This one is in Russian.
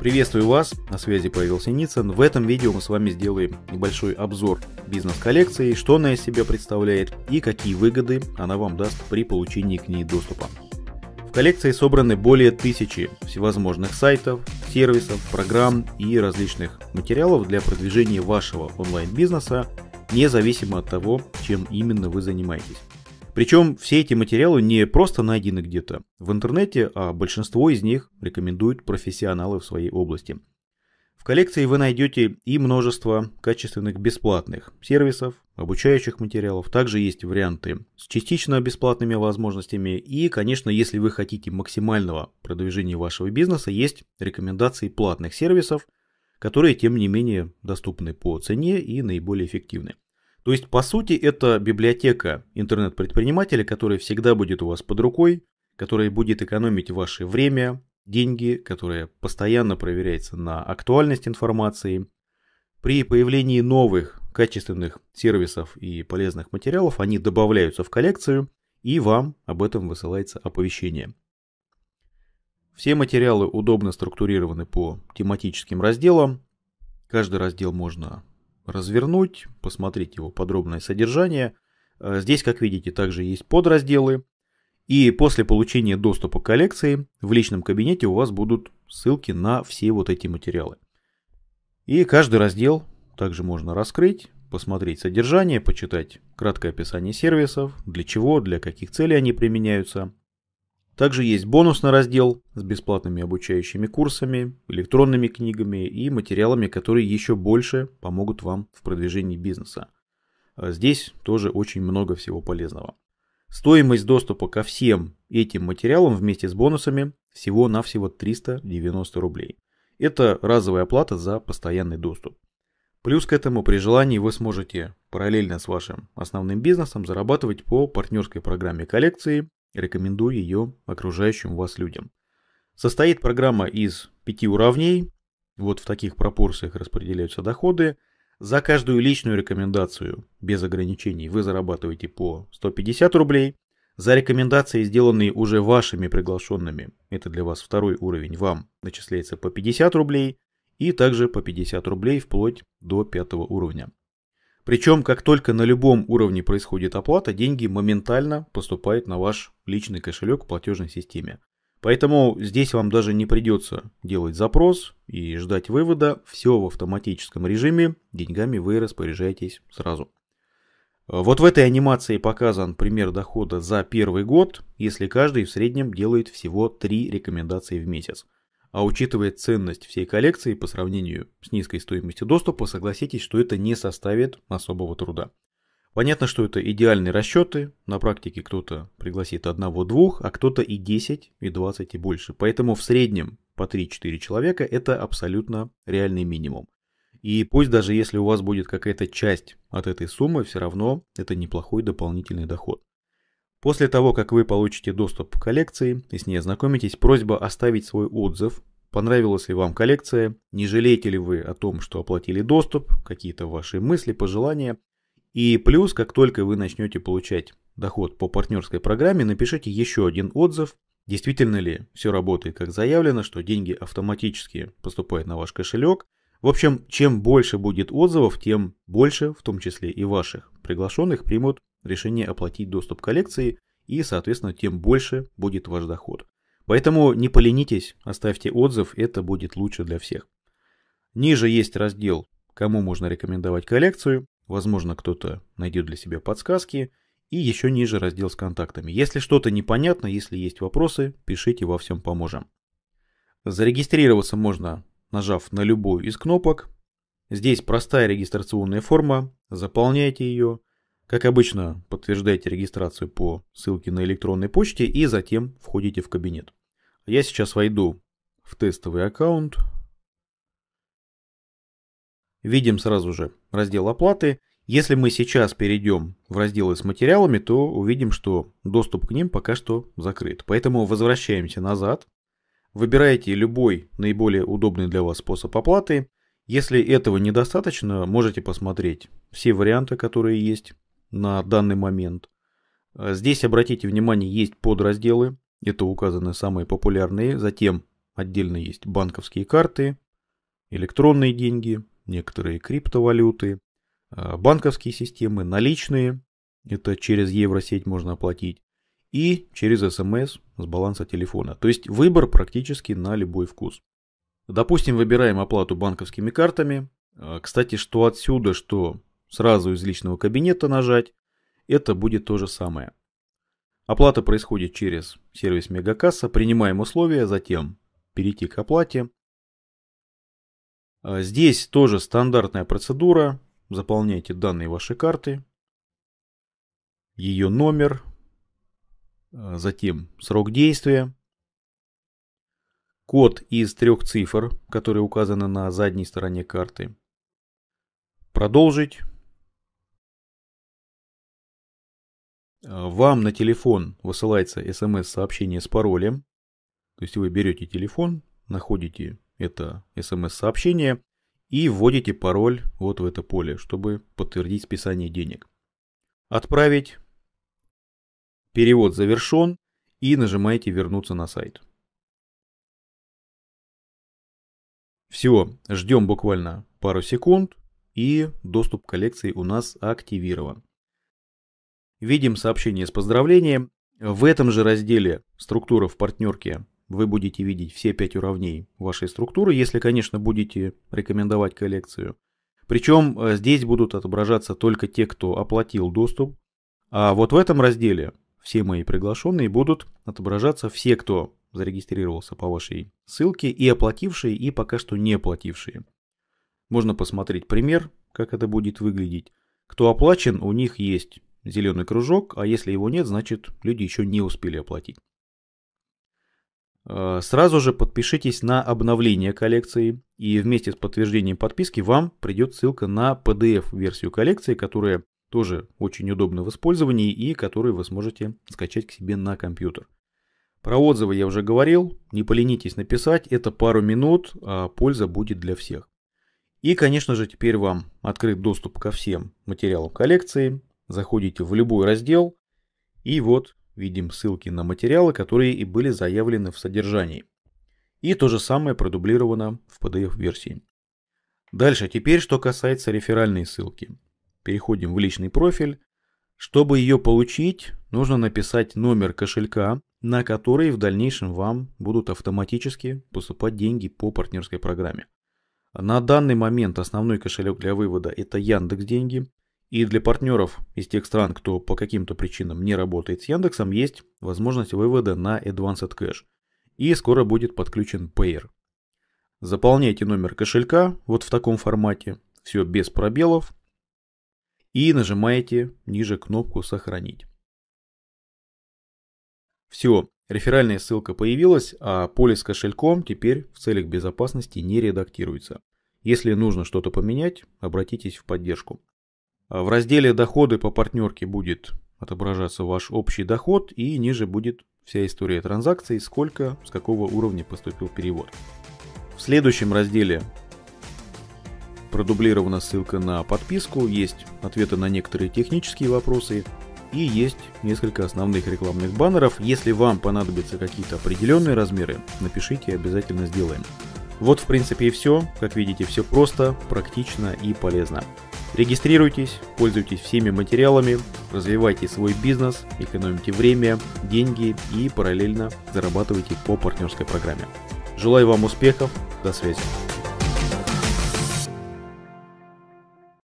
Приветствую вас, на связи Павел Синицын. В этом видео мы с вами сделаем небольшой обзор бизнес-коллекции, что она из себя представляет и какие выгоды она вам даст при получении к ней доступа. В коллекции собраны более тысячи всевозможных сайтов, сервисов, программ и различных материалов для продвижения вашего онлайн-бизнеса, независимо от того, чем именно вы занимаетесь. Причем все эти материалы не просто найдены где-то в интернете, а большинство из них рекомендуют профессионалы в своей области. В коллекции вы найдете и множество качественных бесплатных сервисов, обучающих материалов. Также есть варианты с частично бесплатными возможностями. И, конечно, если вы хотите максимального продвижения вашего бизнеса, есть рекомендации платных сервисов, которые, тем не менее, доступны по цене и наиболее эффективны. То есть, по сути, это библиотека интернет-предпринимателя, которая всегда будет у вас под рукой, которая будет экономить ваше время, деньги, которая постоянно проверяется на актуальность информации. При появлении новых качественных сервисов и полезных материалов они добавляются в коллекцию, и вам об этом высылается оповещение. Все материалы удобно структурированы по тематическим разделам. Каждый раздел можно развернуть, посмотреть его подробное содержание. Э, здесь, как видите, также есть подразделы. И после получения доступа к коллекции в личном кабинете у вас будут ссылки на все вот эти материалы. И каждый раздел также можно раскрыть, посмотреть содержание, почитать краткое описание сервисов, для чего, для каких целей они применяются, также есть бонусный раздел с бесплатными обучающими курсами, электронными книгами и материалами, которые еще больше помогут вам в продвижении бизнеса. А здесь тоже очень много всего полезного. Стоимость доступа ко всем этим материалам вместе с бонусами всего-навсего 390 рублей. Это разовая оплата за постоянный доступ. Плюс к этому при желании вы сможете параллельно с вашим основным бизнесом зарабатывать по партнерской программе коллекции рекомендую ее окружающим вас людям. Состоит программа из пяти уровней, вот в таких пропорциях распределяются доходы. За каждую личную рекомендацию без ограничений вы зарабатываете по 150 рублей. За рекомендации, сделанные уже вашими приглашенными, это для вас второй уровень, вам начисляется по 50 рублей и также по 50 рублей вплоть до пятого уровня. Причем, как только на любом уровне происходит оплата, деньги моментально поступают на ваш личный кошелек в платежной системе. Поэтому здесь вам даже не придется делать запрос и ждать вывода. Все в автоматическом режиме, деньгами вы распоряжаетесь сразу. Вот в этой анимации показан пример дохода за первый год, если каждый в среднем делает всего 3 рекомендации в месяц. А учитывая ценность всей коллекции по сравнению с низкой стоимостью доступа, согласитесь, что это не составит особого труда. Понятно, что это идеальные расчеты, на практике кто-то пригласит одного-двух, а кто-то и 10, и 20 и больше. Поэтому в среднем по 3-4 человека это абсолютно реальный минимум. И пусть даже если у вас будет какая-то часть от этой суммы, все равно это неплохой дополнительный доход. После того, как вы получите доступ к коллекции и с ней ознакомитесь, просьба оставить свой отзыв, понравилась ли вам коллекция, не жалеете ли вы о том, что оплатили доступ, какие-то ваши мысли, пожелания. И плюс, как только вы начнете получать доход по партнерской программе, напишите еще один отзыв, действительно ли все работает как заявлено, что деньги автоматически поступают на ваш кошелек. В общем, чем больше будет отзывов, тем больше, в том числе и ваших приглашенных, примут решение оплатить доступ к коллекции, и, соответственно, тем больше будет ваш доход. Поэтому не поленитесь, оставьте отзыв, это будет лучше для всех. Ниже есть раздел «Кому можно рекомендовать коллекцию», возможно, кто-то найдет для себя подсказки, и еще ниже раздел с контактами. Если что-то непонятно, если есть вопросы, пишите, во всем поможем. Зарегистрироваться можно, нажав на любую из кнопок. Здесь простая регистрационная форма, заполняйте ее. Как обычно, подтверждайте регистрацию по ссылке на электронной почте и затем входите в кабинет. Я сейчас войду в тестовый аккаунт. Видим сразу же раздел оплаты. Если мы сейчас перейдем в разделы с материалами, то увидим, что доступ к ним пока что закрыт. Поэтому возвращаемся назад. Выбираете любой наиболее удобный для вас способ оплаты. Если этого недостаточно, можете посмотреть все варианты, которые есть на данный момент. А здесь, обратите внимание, есть подразделы. Это указаны самые популярные. Затем отдельно есть банковские карты, электронные деньги, некоторые криптовалюты, а, банковские системы, наличные. Это через евросеть можно оплатить. И через смс с баланса телефона. То есть выбор практически на любой вкус. Допустим, выбираем оплату банковскими картами. А, кстати, что отсюда, что сразу из личного кабинета нажать, это будет то же самое. Оплата происходит через сервис Мегакасса, принимаем условия, затем перейти к оплате. А, здесь тоже стандартная процедура, заполняйте данные вашей карты, ее номер, а, затем срок действия, код из трех цифр, которые указаны на задней стороне карты. Продолжить. Вам на телефон высылается смс-сообщение с паролем. То есть вы берете телефон, находите это смс-сообщение и вводите пароль вот в это поле, чтобы подтвердить списание денег. Отправить. Перевод завершен и нажимаете вернуться на сайт. Все, ждем буквально пару секунд и доступ к коллекции у нас активирован. Видим сообщение с поздравлением. В этом же разделе «Структура в партнерке» вы будете видеть все пять уровней вашей структуры, если, конечно, будете рекомендовать коллекцию. Причем э, здесь будут отображаться только те, кто оплатил доступ. А вот в этом разделе все мои приглашенные будут отображаться все, кто зарегистрировался по вашей ссылке, и оплатившие, и пока что не оплатившие. Можно посмотреть пример, как это будет выглядеть. Кто оплачен, у них есть зеленый кружок, а если его нет, значит люди еще не успели оплатить. Э, сразу же подпишитесь на обновление коллекции, и вместе с подтверждением подписки вам придет ссылка на PDF-версию коллекции, которая тоже очень удобна в использовании и которую вы сможете скачать к себе на компьютер. Про отзывы я уже говорил, не поленитесь написать, это пару минут, а польза будет для всех. И, конечно же, теперь вам открыт доступ ко всем материалам коллекции, Заходите в любой раздел, и вот видим ссылки на материалы, которые и были заявлены в содержании. И то же самое продублировано в PDF-версии. Дальше, теперь что касается реферальной ссылки. Переходим в личный профиль. Чтобы ее получить, нужно написать номер кошелька, на который в дальнейшем вам будут автоматически поступать деньги по партнерской программе. На данный момент основной кошелек для вывода это Яндекс Деньги. И для партнеров из тех стран, кто по каким-то причинам не работает с Яндексом, есть возможность вывода на Advanced Cash. И скоро будет подключен Payer. Заполняйте номер кошелька вот в таком формате, все без пробелов. И нажимаете ниже кнопку «Сохранить». Все, реферальная ссылка появилась, а поле с кошельком теперь в целях безопасности не редактируется. Если нужно что-то поменять, обратитесь в поддержку. В разделе «Доходы по партнерке» будет отображаться ваш общий доход и ниже будет вся история транзакций, сколько, с какого уровня поступил перевод. В следующем разделе продублирована ссылка на подписку, есть ответы на некоторые технические вопросы и есть несколько основных рекламных баннеров. Если вам понадобятся какие-то определенные размеры, напишите, обязательно сделаем. Вот в принципе и все. Как видите, все просто, практично и полезно. Регистрируйтесь, пользуйтесь всеми материалами, развивайте свой бизнес, экономите время, деньги и параллельно зарабатывайте по партнерской программе. Желаю вам успехов, до связи.